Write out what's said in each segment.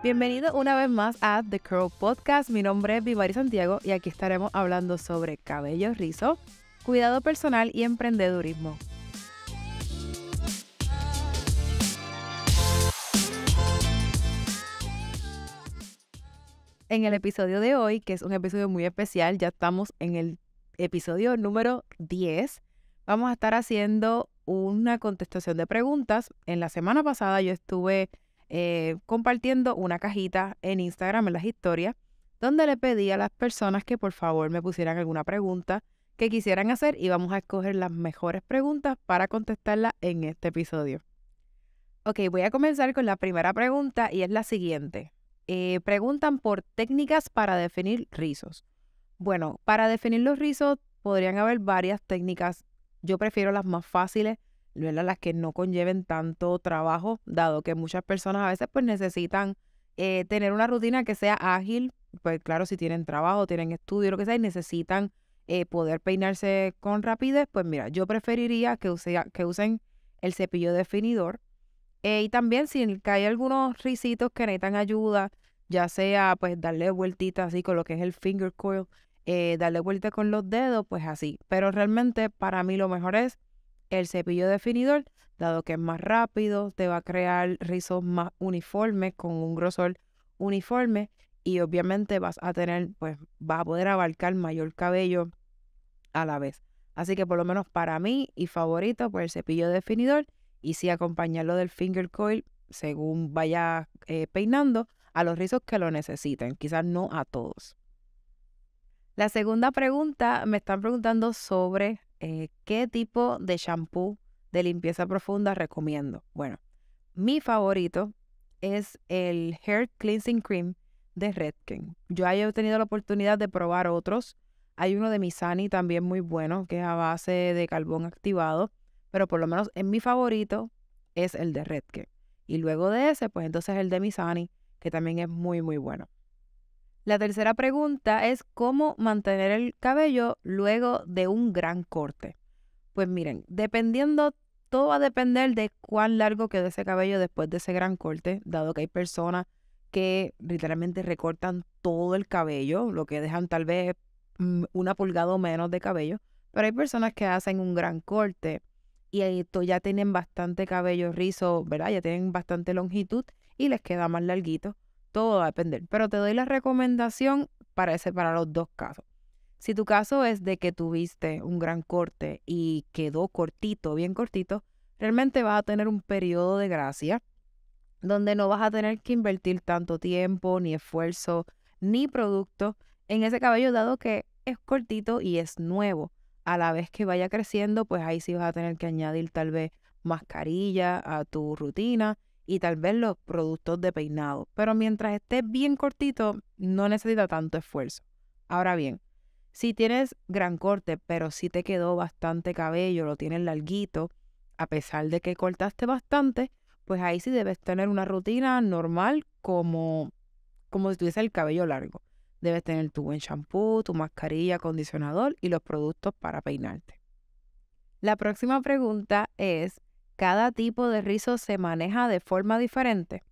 Bienvenido una vez más a The Curl Podcast. Mi nombre es Vivari Santiago y aquí estaremos hablando sobre cabello rizo, cuidado personal y emprendedurismo. En el episodio de hoy, que es un episodio muy especial, ya estamos en el episodio número 10, vamos a estar haciendo una contestación de preguntas. En la semana pasada yo estuve eh, compartiendo una cajita en Instagram, en las historias, donde le pedí a las personas que por favor me pusieran alguna pregunta que quisieran hacer y vamos a escoger las mejores preguntas para contestarlas en este episodio. Ok, voy a comenzar con la primera pregunta y es la siguiente. Eh, preguntan por técnicas para definir rizos. Bueno, para definir los rizos podrían haber varias técnicas. Yo prefiero las más fáciles las que no conlleven tanto trabajo, dado que muchas personas a veces pues necesitan eh, tener una rutina que sea ágil, pues claro, si tienen trabajo, tienen estudio, lo que sea, necesitan eh, poder peinarse con rapidez, pues mira, yo preferiría que, que usen el cepillo definidor. Eh, y también si hay algunos risitos que necesitan ayuda, ya sea pues darle vueltitas así con lo que es el finger coil, darle vueltas con los dedos, pues así. Pero realmente para mí lo mejor es el cepillo definidor, dado que es más rápido, te va a crear rizos más uniformes con un grosor uniforme y obviamente vas a tener, pues vas a poder abarcar mayor cabello a la vez. Así que por lo menos para mí y favorito, pues el cepillo definidor y si sí acompañarlo del finger coil según vaya eh, peinando a los rizos que lo necesiten, quizás no a todos. La segunda pregunta, me están preguntando sobre eh, ¿qué tipo de shampoo de limpieza profunda recomiendo? Bueno, mi favorito es el Hair Cleansing Cream de Redken. Yo he tenido la oportunidad de probar otros. Hay uno de Misani también muy bueno, que es a base de carbón activado, pero por lo menos en mi favorito es el de Redken. Y luego de ese, pues entonces el de Misani, que también es muy, muy bueno. La tercera pregunta es cómo mantener el cabello luego de un gran corte. Pues miren, dependiendo, todo va a depender de cuán largo quedó ese cabello después de ese gran corte, dado que hay personas que literalmente recortan todo el cabello, lo que dejan tal vez mm, una pulgada o menos de cabello, pero hay personas que hacen un gran corte y esto ya tienen bastante cabello rizo, ¿verdad? Ya tienen bastante longitud y les queda más larguito todo va a depender. Pero te doy la recomendación para, ese, los dos casos. Si tu caso es de que tuviste un gran corte y quedó cortito, bien cortito, realmente vas a tener un periodo de gracia donde no vas a tener que invertir tanto tiempo, ni esfuerzo, ni producto en ese cabello, dado que es cortito y es nuevo. A la vez que vaya creciendo, pues ahí sí vas a tener que añadir tal vez mascarilla a tu rutina y tal vez los productos de peinado. Pero mientras esté bien cortito, no necesita tanto esfuerzo. Ahora bien, si tienes gran corte, pero si te quedó bastante cabello, lo tienes larguito, a pesar de que cortaste bastante, pues ahí sí debes tener una rutina normal como, como si tuviese el cabello largo. Debes tener tu buen shampoo, tu mascarilla, acondicionador y los productos para peinarte. La próxima pregunta es, cada tipo de rizo se maneja de forma diferente?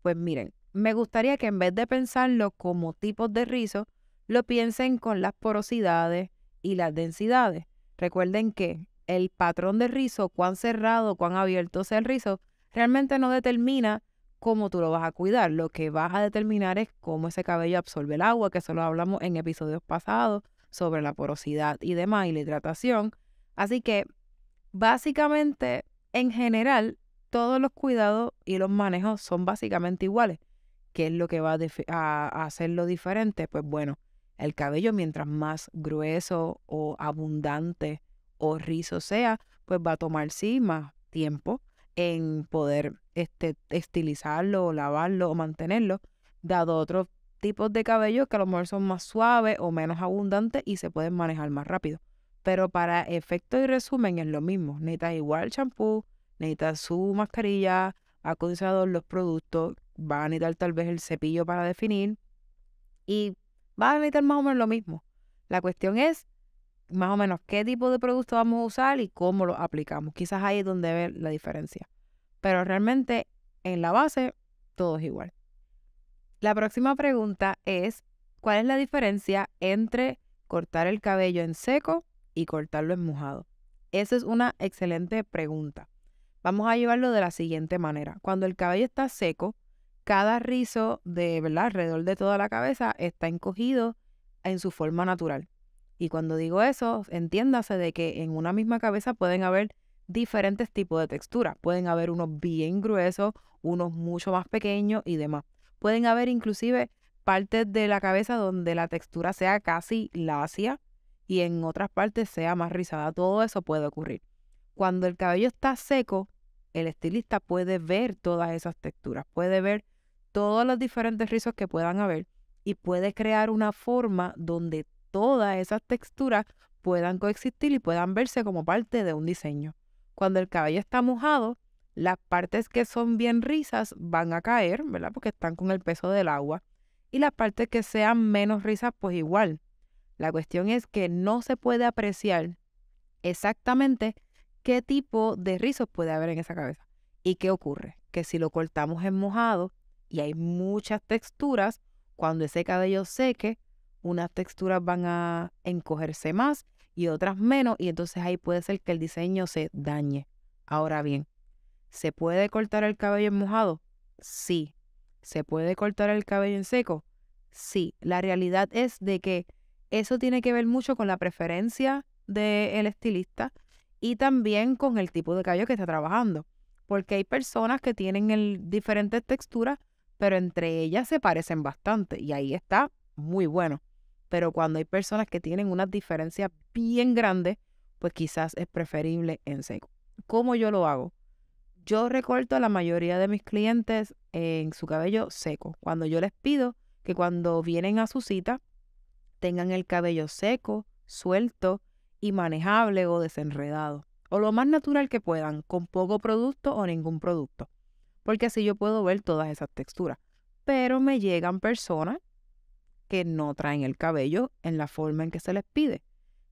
Pues miren, me gustaría que en vez de pensarlo como tipos de rizo, lo piensen con las porosidades y las densidades. Recuerden que el patrón de rizo, cuán cerrado, cuán abierto sea el rizo, realmente no determina cómo tú lo vas a cuidar. Lo que vas a determinar es cómo ese cabello absorbe el agua, que eso lo hablamos en episodios pasados sobre la porosidad y demás y la hidratación. Así que básicamente en general, todos los cuidados y los manejos son básicamente iguales. ¿Qué es lo que va a, hacerlo diferente? Pues bueno, el cabello mientras más grueso o abundante o rizo sea, pues va a tomar sí más tiempo en poder este, estilizarlo lavarlo o mantenerlo, dado otros tipos de cabello que a lo mejor son más suaves o menos abundantes y se pueden manejar más rápido. Pero para efecto y resumen es lo mismo. Necesitas igual champú, necesitas su mascarilla, acondicionador, los productos, van a necesitar tal vez el cepillo para definir y vas a necesitar más o menos lo mismo. La cuestión es más o menos qué tipo de producto vamos a usar y cómo lo aplicamos. Quizás ahí es donde ve la diferencia. Pero realmente en la base todo es igual. La próxima pregunta es, ¿cuál es la diferencia entre cortar el cabello en seco y cortarlo en mojado? Esa es una excelente pregunta. Vamos a llevarlo de la siguiente manera. Cuando el cabello está seco, cada rizo de, ¿verdad? Alrededor de toda la cabeza está encogido en su forma natural. Y cuando digo eso, entiéndase de que en una misma cabeza pueden haber diferentes tipos de texturas. Pueden haber unos bien gruesos, unos mucho más pequeños y demás. Pueden haber inclusive partes de la cabeza donde la textura sea casi lacia y en otras partes sea más rizada. Todo eso puede ocurrir. Cuando el cabello está seco, el estilista puede ver todas esas texturas, puede ver todos los diferentes rizos que puedan haber y puede crear una forma donde todas esas texturas puedan coexistir y puedan verse como parte de un diseño. Cuando el cabello está mojado, las partes que son bien rizas van a caer, ¿verdad? Porque están con el peso del agua. Y las partes que sean menos rizas, pues igual. La cuestión es que no se puede apreciar exactamente qué tipo de rizos puede haber en esa cabeza. ¿Y qué ocurre? Que si lo cortamos en mojado y hay muchas texturas, cuando ese cabello seque, unas texturas van a encogerse más y otras menos, y entonces ahí puede ser que el diseño se dañe. Ahora bien, ¿se puede cortar el cabello en mojado? Sí. ¿Se puede cortar el cabello en seco? Sí. La realidad es de que eso tiene que ver mucho con la preferencia del estilista y también con el tipo de cabello que está trabajando. Porque hay personas que tienen diferentes texturas, pero entre ellas se parecen bastante y ahí está muy bueno. Pero cuando hay personas que tienen una diferencia bien grande, pues quizás es preferible en seco. ¿Cómo yo lo hago? Yo recorto a la mayoría de mis clientes en su cabello seco. Cuando yo les pido que cuando vienen a su cita, tengan el cabello seco, suelto y manejable o desenredado, o lo más natural que puedan, con poco producto o ningún producto, porque así yo puedo ver todas esas texturas. Pero me llegan personas que no traen el cabello en la forma en que se les pide.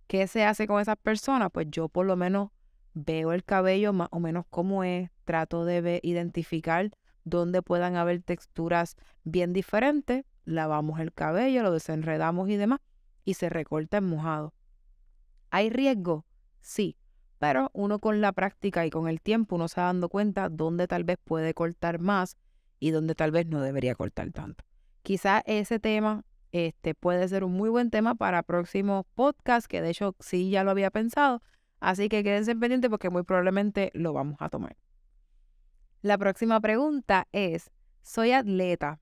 ¿Qué se hace con esas personas? Pues yo por lo menos veo el cabello más o menos como es, trato de identificar dónde puedan haber texturas bien diferentes lavamos el cabello, lo desenredamos y demás, y se recorta en mojado. ¿Hay riesgo? Sí, pero uno con la práctica y con el tiempo uno se va dando cuenta dónde tal vez puede cortar más y dónde tal vez no debería cortar tanto. Quizá ese tema este, puede ser un muy buen tema para próximos podcasts, que de hecho sí ya lo había pensado, así que quédense pendientes porque muy probablemente lo vamos a tomar. La próxima pregunta es, soy atleta,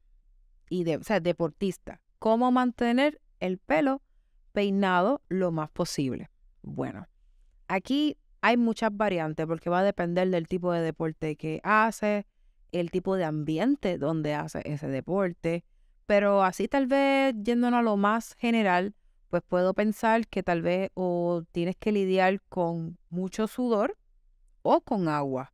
y de, deportista. ¿Cómo mantener el pelo peinado lo más posible? Bueno, aquí hay muchas variantes porque va a depender del tipo de deporte que hace, el tipo de ambiente donde hace ese deporte. Pero así tal vez yéndonos a lo más general, pues puedo pensar que tal vez o tienes que lidiar con mucho sudor o con agua.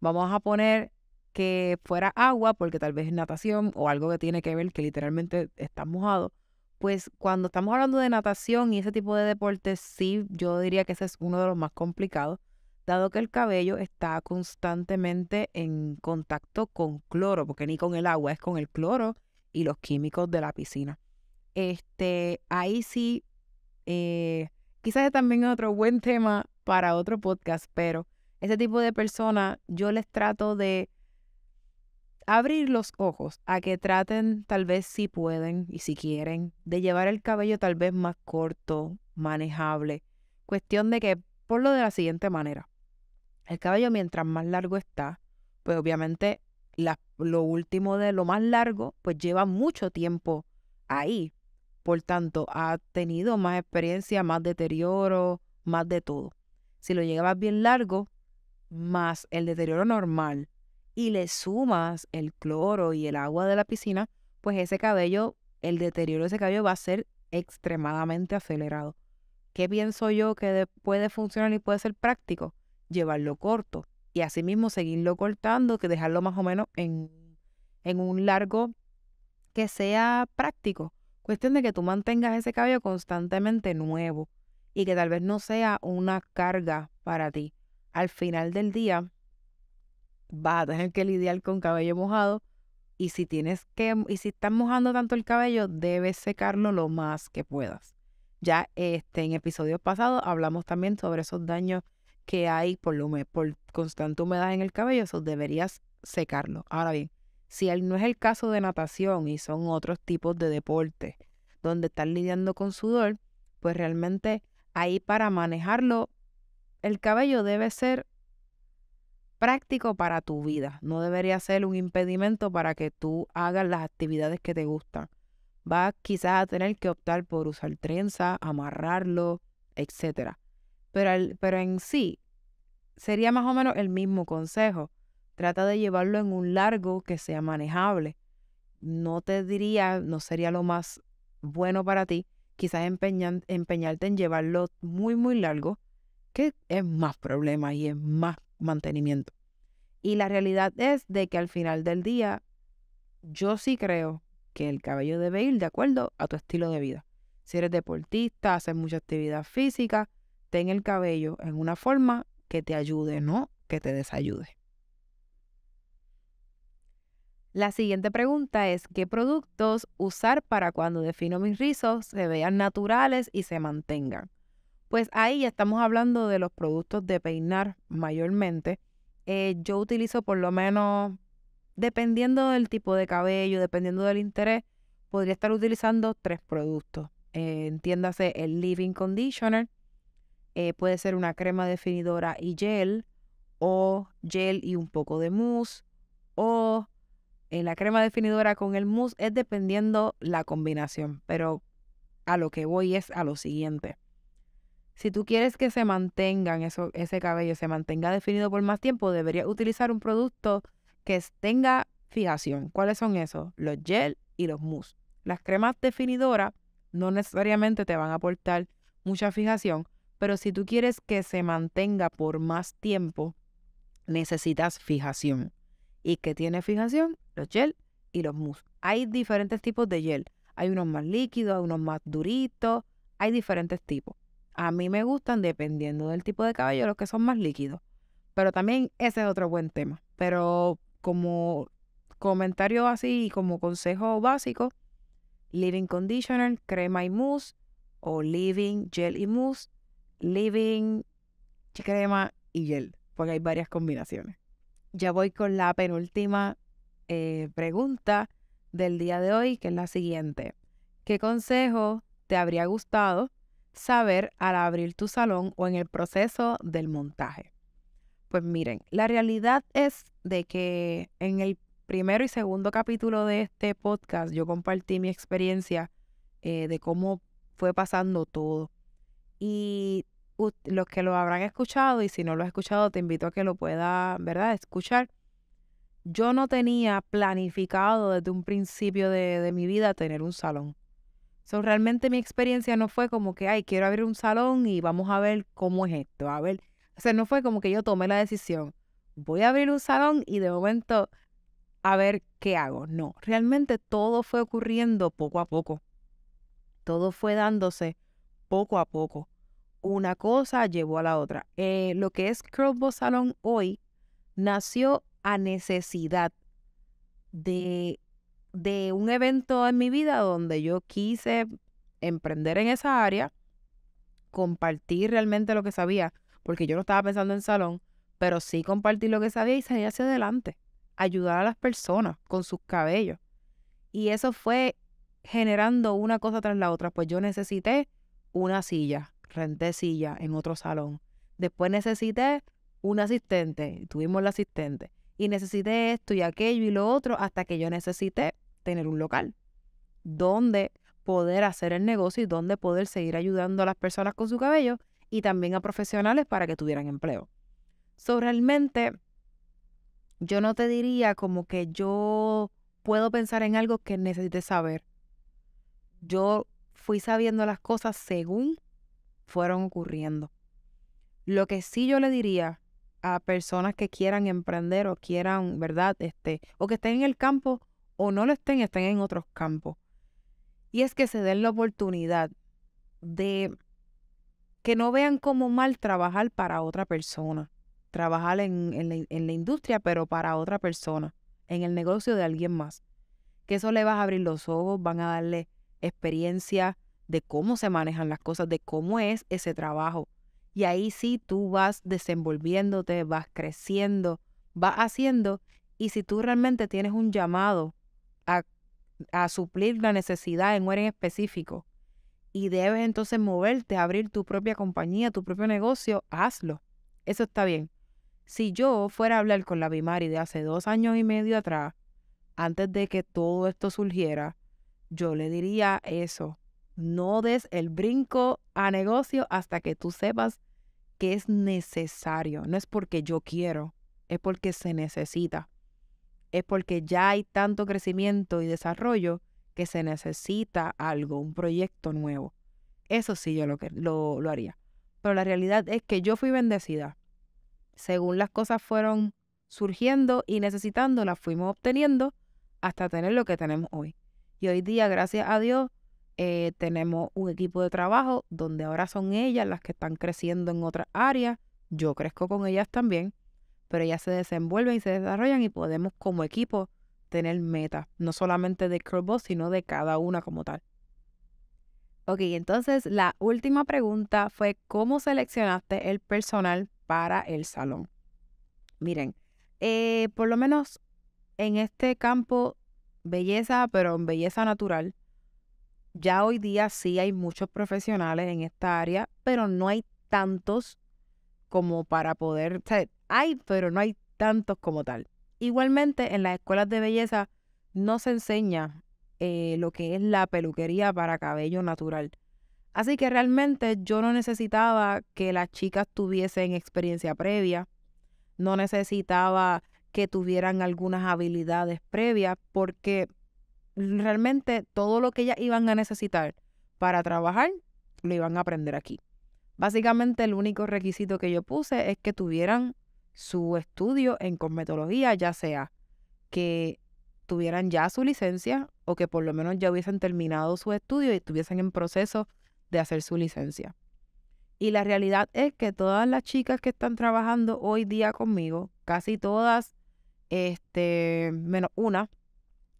Vamos a poner que fuera agua, porque tal vez es natación o algo que tiene que ver que literalmente está mojado, pues cuando estamos hablando de natación y ese tipo de deportes, sí, yo diría que ese es uno de los más complicados, dado que el cabello está constantemente en contacto con cloro, porque ni con el agua, es con el cloro y los químicos de la piscina. Este, ahí sí, eh, quizás es también otro buen tema para otro podcast, pero ese tipo de personas yo les trato de abrir los ojos a que traten, tal vez si pueden y si quieren, de llevar el cabello tal vez más corto, manejable. Cuestión de que, por lo de la siguiente manera, el cabello mientras más largo está, pues obviamente lo último de lo más largo, pues lleva mucho tiempo ahí. Por tanto, ha tenido más experiencia, más deterioro, más de todo. Si lo llevabas bien largo, más el deterioro normal, y le sumas el cloro y el agua de la piscina, pues ese cabello, el deterioro de ese cabello va a ser extremadamente acelerado. ¿Qué pienso yo que puede funcionar y puede ser práctico? Llevarlo corto y asimismo seguirlo cortando, que dejarlo más o menos en, en un largo que sea práctico. Cuestión de que tú mantengas ese cabello constantemente nuevo y que tal vez no sea una carga para ti. Al final del día, va a tener que lidiar con cabello mojado. Y si tienes que, y si estás mojando tanto el cabello, debes secarlo lo más que puedas. Ya este, en episodios pasados hablamos también sobre esos daños que hay por, por constante humedad en el cabello, eso deberías secarlo. Ahora bien, si no es el caso de natación y son otros tipos de deporte donde estás lidiando con sudor, pues realmente ahí para manejarlo el cabello debe ser práctico para tu vida. No debería ser un impedimento para que tú hagas las actividades que te gustan. Vas quizás a tener que optar por usar trenza, amarrarlo, etc. Pero, pero en sí, sería más o menos el mismo consejo. Trata de llevarlo en un largo que sea manejable. No te diría, no sería lo más bueno para ti, quizás empeñarte en llevarlo muy, muy largo, que es más problema y es más mantenimiento. Y la realidad es de que al final del día, yo sí creo que el cabello debe ir de acuerdo a tu estilo de vida. Si eres deportista, haces mucha actividad física, ten el cabello en una forma que te ayude, no que te desayude. La siguiente pregunta es, ¿qué productos usar para cuando defino mis rizos se vean naturales y se mantengan? pues ahí estamos hablando de los productos de peinar mayormente. Eh, yo utilizo por lo menos, dependiendo del tipo de cabello, dependiendo del interés, podría estar utilizando tres productos. Eh, entiéndase el Living Conditioner, eh, puede ser una crema definidora y gel, o gel y un poco de mousse, o en la crema definidora con el mousse, es dependiendo la combinación, pero a lo que voy es a lo siguiente. Si tú quieres que se mantengan ese cabello, se mantenga definido por más tiempo, deberías utilizar un producto que tenga fijación. ¿Cuáles son esos? Los gel y los mousse. Las cremas definidoras no necesariamente te van a aportar mucha fijación, pero si tú quieres que se mantenga por más tiempo, necesitas fijación. ¿Y qué tiene fijación? Los gel y los mousse. Hay diferentes tipos de gel. Hay unos más líquidos, hay unos más duritos, hay diferentes tipos. A mí me gustan, dependiendo del tipo de cabello, los que son más líquidos. Pero también ese es otro buen tema. Pero como comentario así y como consejo básico, Living Conditioner, crema y mousse, o Living Gel y mousse, Living crema y gel, porque hay varias combinaciones. Ya voy con la penúltima eh, pregunta del día de hoy, que es la siguiente. ¿Qué consejo te habría gustado saber al abrir tu salón o en el proceso del montaje? Pues miren, la realidad es de que en el primero y segundo capítulo de este podcast yo compartí mi experiencia eh, de cómo fue pasando todo. Y los que lo habrán escuchado y si no lo has escuchado te invito a que lo pueda, ¿verdad?, escuchar. Yo no tenía planificado desde un principio de mi vida tener un salón realmente mi experiencia no fue como que, ay, quiero abrir un salón y vamos a ver cómo es esto. A ver, o sea, no fue como que yo tomé la decisión, voy a abrir un salón y de momento a ver qué hago. No, realmente todo fue ocurriendo poco a poco. Todo fue dándose poco a poco. Una cosa llevó a la otra. Eh, lo que es Crossbow Salón hoy nació a necesidad de de un evento en mi vida donde yo quise emprender en esa área, compartir realmente lo que sabía, porque yo no estaba pensando en salón, pero sí compartir lo que sabía y salir hacia adelante, ayudar a las personas con sus cabellos. Y eso fue generando una cosa tras la otra, pues yo necesité una silla, renté silla en otro salón. Después necesité un asistente, tuvimos el asistente. Y necesité esto y aquello y lo otro hasta que yo necesité tener un local donde poder hacer el negocio y donde poder seguir ayudando a las personas con su cabello y también a profesionales para que tuvieran empleo. Sobrealmente, yo no te diría como que yo puedo pensar en algo que necesite saber. Yo fui sabiendo las cosas según fueron ocurriendo. Lo que sí yo le diría a personas que quieran emprender o quieran, ¿verdad? Este, o que estén en el campo o no lo estén, estén en otros campos. Y es que se den la oportunidad de que no vean como mal trabajar para otra persona, trabajar en, la, en, la, industria, pero para otra persona, en el negocio de alguien más. Que eso le vas a abrir los ojos, van a darle experiencia de cómo se manejan las cosas, de cómo es ese trabajo. Y ahí sí tú vas desenvolviéndote, vas creciendo, vas haciendo. Y si tú realmente tienes un llamado a, suplir la necesidad en un área en específico y debes entonces moverte, a abrir tu propia compañía, tu propio negocio, hazlo. Eso está bien. Si yo fuera a hablar con la Bimari de hace dos años y medio atrás, antes de que todo esto surgiera, yo le diría eso. No des el brinco a negocio hasta que tú sepas que es necesario. No es porque yo quiero, es porque se necesita es porque ya hay tanto crecimiento y desarrollo que se necesita algo, un proyecto nuevo. Eso sí yo lo, lo, haría. Pero la realidad es que yo fui bendecida. Según las cosas fueron surgiendo y necesitando, las fuimos obteniendo hasta tener lo que tenemos hoy. Y hoy día, gracias a Dios, eh, tenemos un equipo de trabajo donde ahora son ellas las que están creciendo en otras áreas. Yo crezco con ellas también pero ya se desenvuelven y se desarrollan y podemos como equipo tener metas, no solamente de Curveball, sino de cada una como tal. Ok, entonces la última pregunta fue cómo seleccionaste el personal para el salón. Miren, eh, por lo menos en este campo belleza, pero en belleza natural, ya hoy día sí hay muchos profesionales en esta área, pero no hay tantos como para poder, hay, pero no hay tantos como tal. Igualmente, en las escuelas de belleza no se enseña eh, lo que es la peluquería para cabello natural. Así que realmente yo no necesitaba que las chicas tuviesen experiencia previa, no necesitaba que tuvieran algunas habilidades previas, porque realmente todo lo que ellas iban a necesitar para trabajar lo iban a aprender aquí. Básicamente el único requisito que yo puse es que tuvieran su estudio en cosmetología, ya sea que tuvieran ya su licencia o que por lo menos ya hubiesen terminado su estudio y estuviesen en proceso de hacer su licencia. Y la realidad es que todas las chicas que están trabajando hoy día conmigo, casi todas, este, menos una,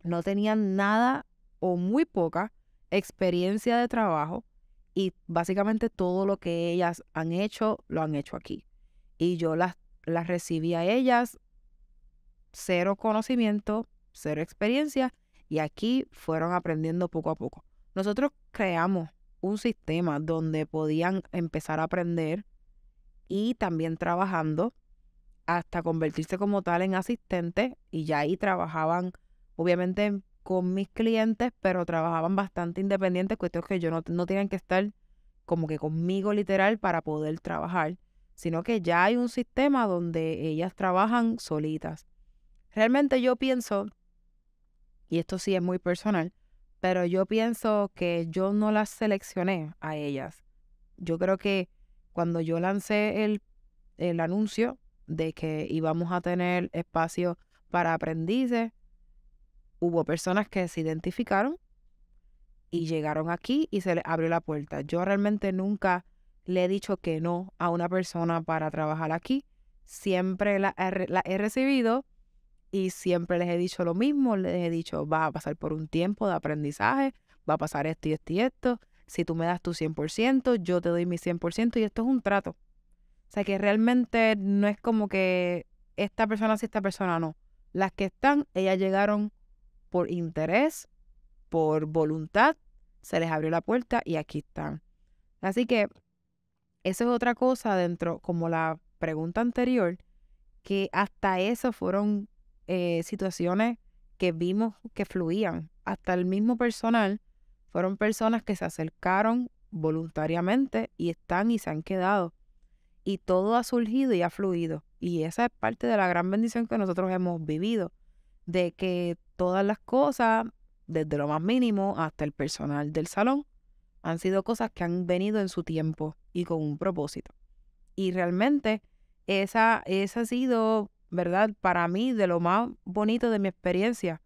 no tenían nada o muy poca experiencia de trabajo y básicamente todo lo que ellas han hecho lo han hecho aquí. Y yo las las recibía ellas, cero conocimiento, cero experiencia, y aquí fueron aprendiendo poco a poco. Nosotros creamos un sistema donde podían empezar a aprender y también trabajando hasta convertirse como tal en asistente y ya ahí trabajaban obviamente con mis clientes, pero trabajaban bastante independientes, cuestión que yo no, no tenían que estar como que conmigo literal para poder trabajar sino que ya hay un sistema donde ellas trabajan solitas. Realmente yo pienso, y esto sí es muy personal, pero yo pienso que yo no las seleccioné a ellas. Yo creo que cuando yo lancé el, el anuncio de que íbamos a tener espacio para aprendices, hubo personas que se identificaron y llegaron aquí y se les abrió la puerta. Yo realmente nunca le he dicho que no a una persona para trabajar aquí. Siempre la, he recibido y siempre les he dicho lo mismo. Les he dicho, va a pasar por un tiempo de aprendizaje, va a pasar esto y esto y esto. Si tú me das tu 100%, yo te doy mi 100% y esto es un trato. O sea que realmente no es como que esta persona sí, esta persona no. Las que están, ellas llegaron por interés, por voluntad, se les abrió la puerta y aquí están. Así que esa es otra cosa dentro, como la pregunta anterior, que hasta eso fueron eh, situaciones que vimos que fluían. Hasta el mismo personal fueron personas que se acercaron voluntariamente y están y se han quedado. Y todo ha surgido y ha fluido. Y esa es parte de la gran bendición que nosotros hemos vivido, de que todas las cosas, desde lo más mínimo hasta el personal del salón, han sido cosas que han venido en su tiempo y con un propósito. Y realmente esa, esa ha sido, ¿verdad? Para mí de lo más bonito de mi experiencia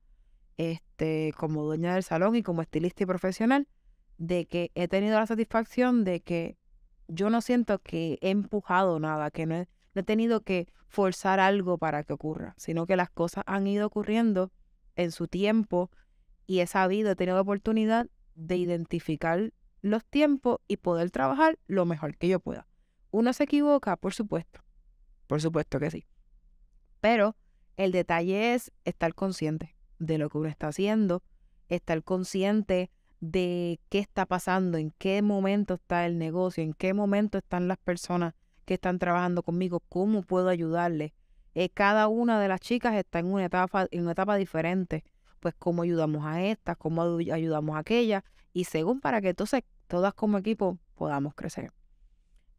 este, como dueña del salón y como estilista y profesional, de que he tenido la satisfacción de que yo no siento que he empujado nada, que no he, tenido que forzar algo para que ocurra, sino que las cosas han ido ocurriendo en su tiempo y he sabido, he tenido oportunidad de identificar los tiempos y poder trabajar lo mejor que yo pueda. Uno se equivoca, por supuesto. Por supuesto que sí. Pero el detalle es estar consciente de lo que uno está haciendo, estar consciente de qué está pasando, en qué momento está el negocio, en qué momento están las personas que están trabajando conmigo, cómo puedo ayudarles. Eh, cada una de las chicas está en una etapa, en una etapa diferente. Pues cómo ayudamos a estas, cómo ayudamos a aquellas, y según para que entonces todas como equipo podamos crecer.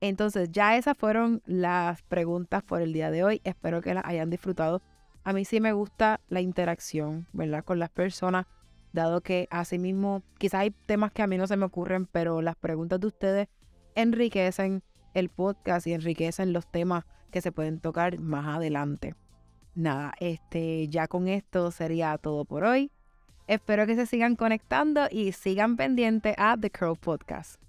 Entonces ya esas fueron las preguntas por el día de hoy. Espero que las hayan disfrutado. A mí sí me gusta la interacción, ¿verdad? Con las personas, dado que así mismo quizás hay temas que a mí no se me ocurren, pero las preguntas de ustedes enriquecen el podcast y enriquecen los temas que se pueden tocar más adelante. Nada, este, ya con esto sería todo por hoy. Espero que se sigan conectando y sigan pendiente a The Curl Podcast.